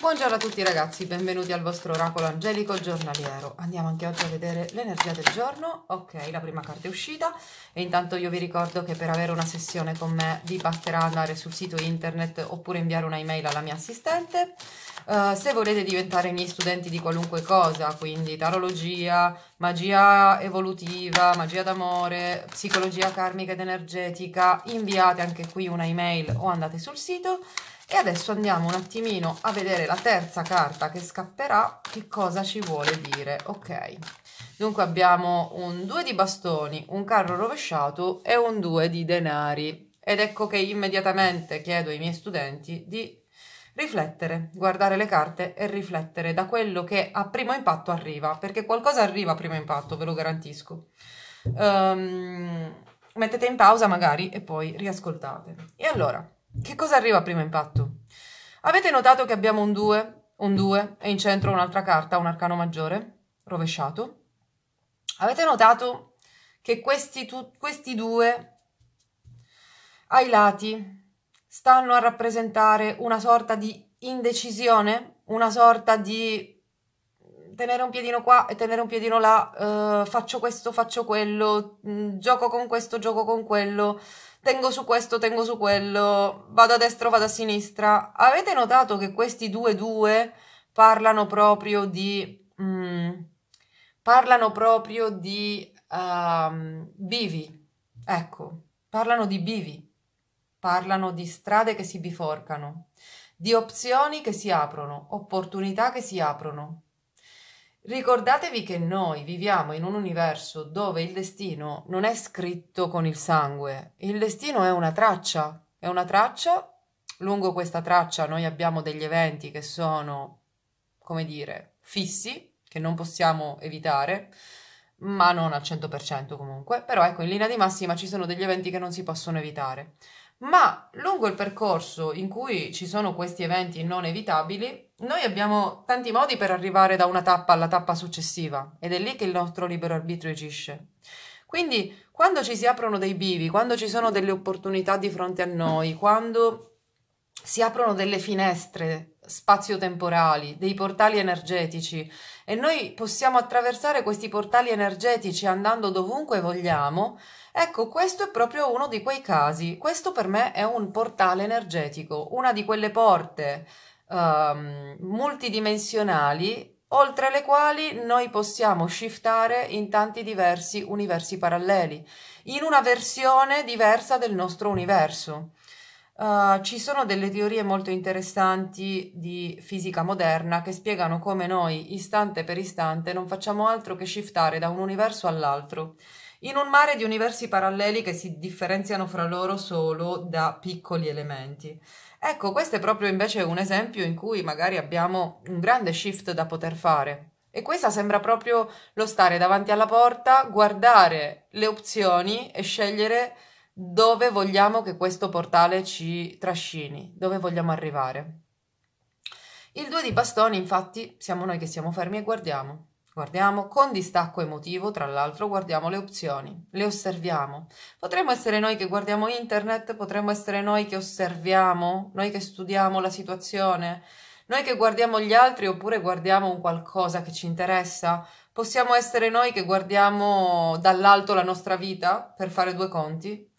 Buongiorno a tutti ragazzi, benvenuti al vostro oracolo angelico giornaliero. Andiamo anche oggi a vedere l'energia del giorno. Ok, la prima carta è uscita e intanto io vi ricordo che per avere una sessione con me vi basterà andare sul sito internet oppure inviare un'email alla mia assistente. Uh, se volete diventare miei studenti di qualunque cosa, quindi tarologia, magia evolutiva, magia d'amore, psicologia karmica ed energetica, inviate anche qui una email o andate sul sito e adesso andiamo un attimino a vedere la terza carta che scapperà, che cosa ci vuole dire. Ok, dunque abbiamo un 2 di bastoni, un carro rovesciato e un 2 di denari. Ed ecco che immediatamente chiedo ai miei studenti di riflettere, guardare le carte e riflettere da quello che a primo impatto arriva, perché qualcosa arriva a primo impatto, ve lo garantisco. Um, mettete in pausa magari e poi riascoltate. E allora... Che cosa arriva a primo impatto? Avete notato che abbiamo un 2, un 2 e in centro un'altra carta, un arcano maggiore, rovesciato? Avete notato che questi, tu, questi due ai lati stanno a rappresentare una sorta di indecisione, una sorta di tenere un piedino qua e tenere un piedino là, eh, faccio questo, faccio quello, mh, mm, gioco con questo, gioco con quello, tengo su questo, tengo su quello, vado a destra, vado a sinistra. Avete notato che questi due due parlano proprio di... Mh, mm, parlano proprio di uh, bivi, ecco, parlano di bivi, parlano di strade che si biforcano, di opzioni che si aprono, opportunità che si aprono. Ricordatevi che noi viviamo in un universo dove il destino non è scritto con il sangue, il destino è una traccia, è una traccia, lungo questa traccia noi abbiamo degli eventi che sono, come dire, fissi, che non possiamo evitare, ma non al 100% comunque, però ecco, in linea di massima ci sono degli eventi che non si possono evitare. Ma lungo il percorso in cui ci sono questi eventi non evitabili, noi abbiamo tanti modi per arrivare da una tappa alla tappa successiva ed è lì che il nostro libero arbitrio agisce. Quindi quando ci si aprono dei bivi, quando ci sono delle opportunità di fronte a noi, quando si aprono delle finestre spazio-temporali, dei portali energetici e noi possiamo attraversare questi portali energetici andando dovunque vogliamo, ecco questo è proprio uno di quei casi. Questo per me è un portale energetico, una di quelle porte um, multidimensionali oltre le quali noi possiamo shiftare in tanti diversi universi paralleli, in una versione diversa del nostro universo. Uh, ci sono delle teorie molto interessanti di fisica moderna che spiegano come noi, istante per istante, non facciamo altro che shiftare da un universo all'altro in un mare di universi paralleli che si differenziano fra loro solo da piccoli elementi. Ecco, questo è proprio invece un esempio in cui magari abbiamo un grande shift da poter fare. E questa sembra proprio lo stare davanti alla porta, guardare le opzioni e scegliere dove vogliamo che questo portale ci trascini, dove vogliamo arrivare. Il due di bastoni, infatti, siamo noi che siamo fermi e guardiamo. Guardiamo con distacco emotivo, tra l'altro, guardiamo le opzioni, le osserviamo. Potremmo essere noi che guardiamo internet, potremmo essere noi che osserviamo, noi che studiamo la situazione, noi che guardiamo gli altri oppure guardiamo un qualcosa che ci interessa. Possiamo essere noi che guardiamo dall'alto la nostra vita per fare due conti,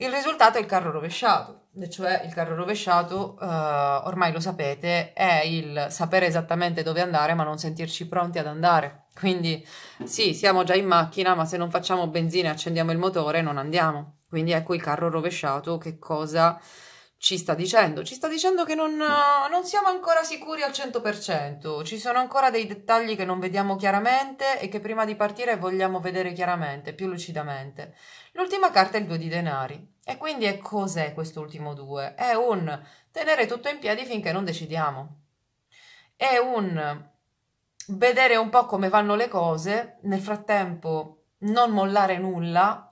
il risultato è il carro rovesciato, cioè il carro rovesciato, eh, ormai lo sapete, è il sapere esattamente dove andare ma non sentirci pronti ad andare. Quindi sì, siamo già in macchina, ma se non facciamo benzina e accendiamo il motore non andiamo. Quindi ecco il carro rovesciato che cosa ci sta dicendo? Ci sta dicendo che non, eh, non, siamo ancora sicuri al 100%, ci sono ancora dei dettagli che non vediamo chiaramente e che prima di partire vogliamo vedere chiaramente, più lucidamente. L'ultima carta è il 2 di denari. E quindi è cos'è quest'ultimo due? È un tenere tutto in piedi finché non decidiamo. È un vedere un po' come vanno le cose, nel frattempo non mollare nulla,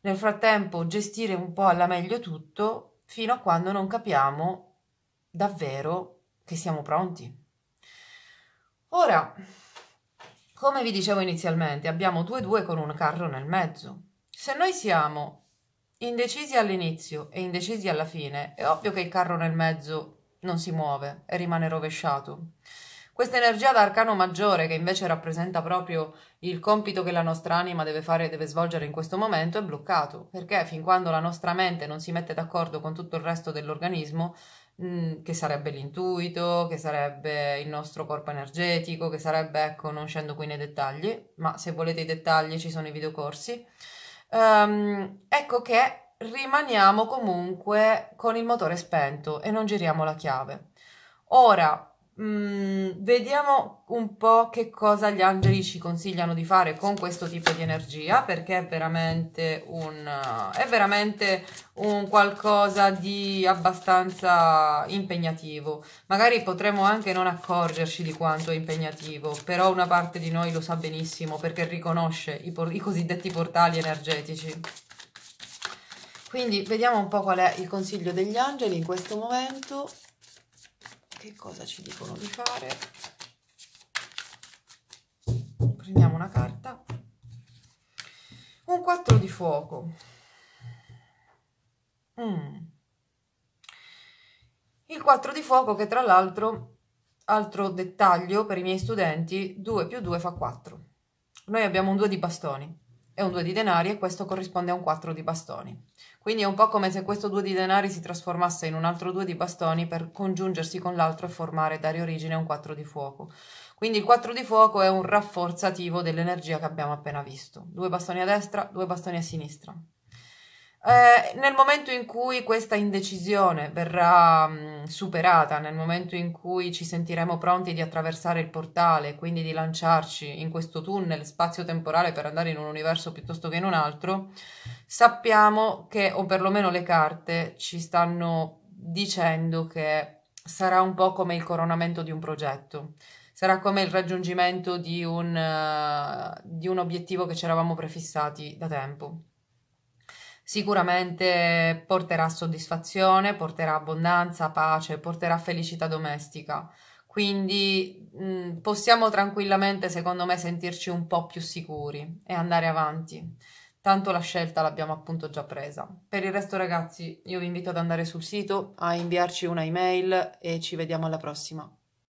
nel frattempo gestire un po' alla meglio tutto, fino a quando non capiamo davvero che siamo pronti. Ora, come vi dicevo inizialmente, abbiamo due due con un carro nel mezzo. Se noi siamo indecisi all'inizio e indecisi alla fine, è ovvio che il carro nel mezzo non si muove e rimane rovesciato. Questa energia d'arcano maggiore, che invece rappresenta proprio il compito che la nostra anima deve fare e deve svolgere in questo momento, è bloccato, perché fin quando la nostra mente non si mette d'accordo con tutto il resto dell'organismo, mm, che sarebbe l'intuito, che sarebbe il nostro corpo energetico, che sarebbe, ecco, non scendo qui nei dettagli, ma se volete i dettagli ci sono i videocorsi, corsi Um, ecco che rimaniamo comunque con il motore spento e non giriamo la chiave. Ora, Mm, vediamo un po' che cosa gli angeli ci consigliano di fare con questo tipo di energia perché è veramente un, eh, è veramente un qualcosa di abbastanza impegnativo magari potremmo anche non accorgerci di quanto è impegnativo però una parte di noi lo sa benissimo perché riconosce i, i cosiddetti portali energetici quindi vediamo un po' qual è il consiglio degli angeli in questo momento che cosa ci dicono di fare prendiamo una carta un 4 di fuoco mm. il 4 di fuoco che tra l'altro altro dettaglio per i miei studenti 2 più 2 fa 4 noi abbiamo un 2 di bastoni e un 2 di denari e questo corrisponde a un 4 di bastoni. Quindi è un po' come se questo 2 di denari si trasformasse in un altro 2 di bastoni per congiungersi con l'altro e formare, dare origine a un 4 di fuoco. Quindi il 4 di fuoco è un rafforzativo dell'energia che abbiamo appena visto. Due bastoni a destra, due bastoni a sinistra. Eh, nel momento in cui questa indecisione verrà mh, mm, superata, nel momento in cui ci sentiremo pronti di attraversare il portale, quindi di lanciarci in questo tunnel spazio-temporale per andare in un universo piuttosto che in un altro, sappiamo che, o perlomeno le carte ci stanno dicendo che sarà un po' come il coronamento di un progetto. Sarà come il raggiungimento di un, uh, di un obiettivo che ci eravamo prefissati da tempo sicuramente porterà soddisfazione, porterà abbondanza, pace, porterà felicità domestica. Quindi mh, mm, possiamo tranquillamente, secondo me, sentirci un po' più sicuri e andare avanti. Tanto la scelta l'abbiamo appunto già presa. Per il resto, ragazzi, io vi invito ad andare sul sito, a inviarci una email e ci vediamo alla prossima.